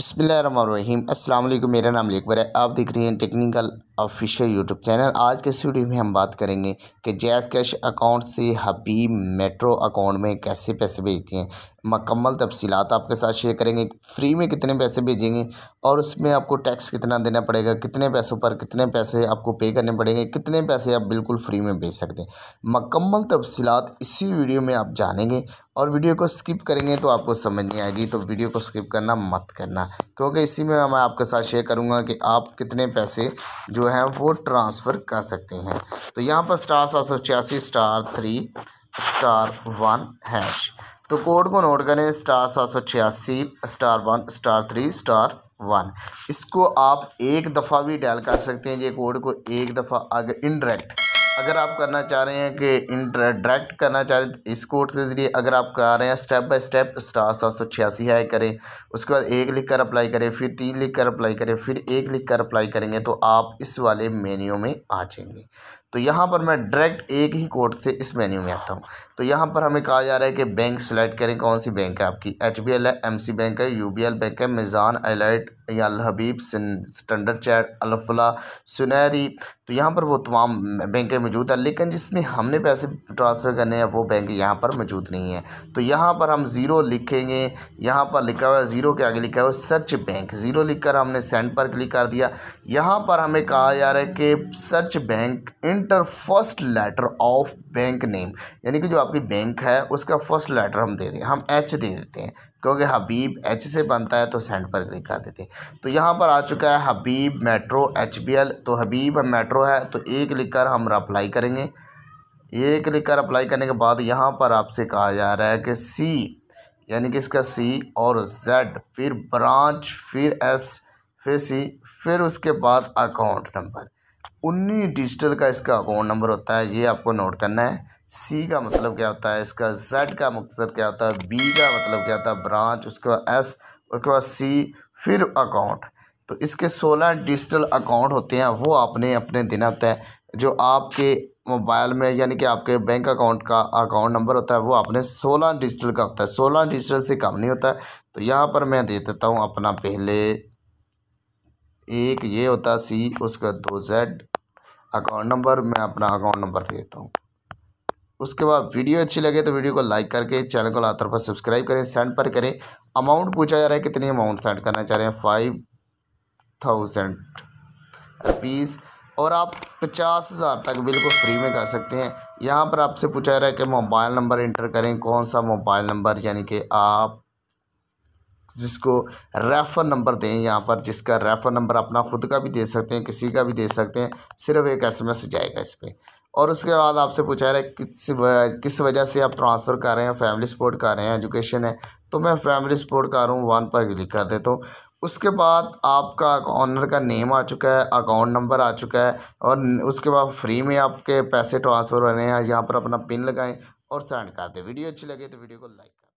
बिसमीम मेरा नाम लेकबर है आप देख रहे हैं टेक्निकल ऑफिशियल यूट्यूब चैनल आज के इस वीडियो में हम बात करेंगे कि जैस कैश अकाउंट से हबीब मेट्रो अकाउंट में कैसे पैसे भेजते हैं मकम्मल तफसीत आपके साथ शेयर करेंगे फ्री में कितने पैसे भेजेंगे और उसमें आपको टैक्स कितना देना पड़ेगा कितने पैसों पर कितने पैसे आपको पे करने पड़ेंगे कितने पैसे आप बिल्कुल फ्री में भेज सकते हैं मकम्मल तफसीत इसी वीडियो में आप जानेंगे और वीडियो को स्किप करेंगे तो आपको समझ नहीं आएगी तो वीडियो को स्किप करना मत करना क्योंकि इसी में मैं आपके साथ शेयर करूँगा कि आप कितने पैसे जो है वो ट्रांसफ़र कर सकते हैं तो यहाँ पर स्टार सात सौ छियासी star three star one hash तो कोड को नोट करें स्टार सात सौ छियासी star one star three star one इसको आप एक दफ़ा भी डायल कर सकते हैं ये कोड को एक दफ़ा अगर इनडायरेक्ट अगर आप करना चाह रहे हैं कि डायरेक्ट करना चाह रहे हैं इस कोर्स के ज़रिए अगर आप कर रहे हैं स्टेप बाय स्टेप स्टार सात सौ छियासी हाई करें उसके बाद एक लिख कर अप्लाई करें फिर तीन लिख कर अप्लाई करें फिर एक लिख कर अप्लाई करेंगे तो आप इस वाले मेन्यू में आ जाएंगे तो यहाँ पर मैं डायरेक्ट एक ही कोड से इस मेन्यू में आता हूँ तो यहाँ पर हमें कहा जा रहा है कि बैंक सेलेक्ट करें कौन सी बैंक है आपकी एच बी एल है एम सी बैंक है यू बी एल बैंक है मिज़ान एलाइट या हबीब स्टैंडर्ड चैट अलफला सुनहरी तो यहाँ पर वो तमाम बैंकें मौजूद हैं लेकिन जिसमें हमने पैसे ट्रांसफ़र करने हैं वो बैंक यहाँ पर मौजूद नहीं है तो यहाँ पर हम ज़ीरो लिखेंगे यहाँ पर लिखा हुआ है ज़ीरो के आगे लिखा हुआ है सर्च बैंक ज़ीरो लिख कर हमने सेंड पर क्लिक कर दिया यहाँ पर हमें कहा जा रहा है कि search bank in enter first letter of bank name यानी कि जो आपकी बैंक है उसका फर्स्ट लेटर हम दे दें हम एच दे देते हैं क्योंकि हबीब एच से बनता है तो सेंड पर क्लिक कर देते हैं तो यहाँ पर आ चुका है Habib metro H B L तो हबीब मेट्रो है तो एक क्लिक कर हम अप्लाई करेंगे एक क्लिक कर अप्लाई करने के बाद यहाँ पर आपसे कहा जा रहा है कि सी यानी कि इसका सी और जेड फिर ब्रांच फिर एस फिर सी फिर उसके बाद अकाउंट नंबर उन्नीस डिजिटल का इसका अकाउंट नंबर होता है ये आपको नोट करना है सी का मतलब क्या होता है इसका जेड का मकसद क्या होता है बी का मतलब क्या होता है ब्रांच मतलब उसके बाद एस उसके बाद सी फिर अकाउंट तो इसके सोलह डिजिटल अकाउंट होते हैं वो आपने अपने दिन होता है जो आपके मोबाइल में यानी कि आपके बैंक अकाउंट का अकाउंट नंबर होता है वो आपने सोलह डिजिटल का होता है सोलह डिजिटल से कम नहीं होता है तो यहाँ पर मैं दे देता हूँ अपना पहले एक ये होता सी उसका दो जेड अकाउंट नंबर मैं अपना अकाउंट नंबर दे देता हूँ उसके बाद वीडियो अच्छी लगे तो वीडियो को लाइक करके चैनल को लातर पर सब्सक्राइब करें सेंड पर करें अमाउंट पूछा जा रहा है कितनी अमाउंट सेंड करना चाह रहे हैं फाइव थाउजेंड रुपीस और आप पचास हज़ार तक बिल को फ्री में कर सकते हैं यहाँ पर आपसे पूछा जा रहा है कि मोबाइल नंबर इंटर करें कौन सा मोबाइल नंबर यानी कि आप जिसको रेफ़र नंबर दें यहाँ पर जिसका रेफ़र नंबर अपना ख़ुद का भी दे सकते हैं किसी का भी दे सकते हैं सिर्फ एक एसएमएस जाएगा इस पर और उसके बाद आपसे पूछा रहा है किस किस वजह से आप ट्रांसफ़र कर रहे हैं फैमिली सपोर्ट कर रहे हैं एजुकेशन है तो मैं फैमिली सपोर्ट कर रहा हूँ वन पर क्लिक कर देता तो। हूँ उसके बाद आपका ऑनर का नेम आ चुका है अकाउंट नंबर आ चुका है और उसके बाद फ्री में आपके पैसे ट्रांसफ़र हो रहे हैं यहाँ पर अपना पिन लगाएं और सेंड कर दें वीडियो अच्छी लगे तो वीडियो को लाइक